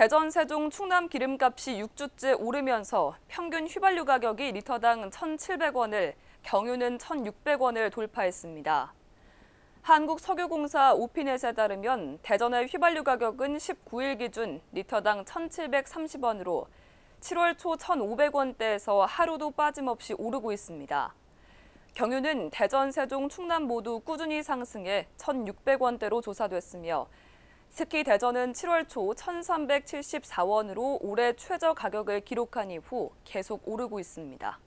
대전, 세종, 충남 기름값이 6주째 오르면서 평균 휘발유 가격이 리터당 1,700원을, 경유는 1,600원을 돌파했습니다. 한국석유공사 오피넷에 따르면 대전의 휘발유 가격은 19일 기준 리터당 1,730원으로 7월 초 1,500원대에서 하루도 빠짐없이 오르고 있습니다. 경유는 대전, 세종, 충남 모두 꾸준히 상승해 1,600원대로 조사됐으며 스키 대전은 7월 초 1,374원으로 올해 최저 가격을 기록한 이후 계속 오르고 있습니다.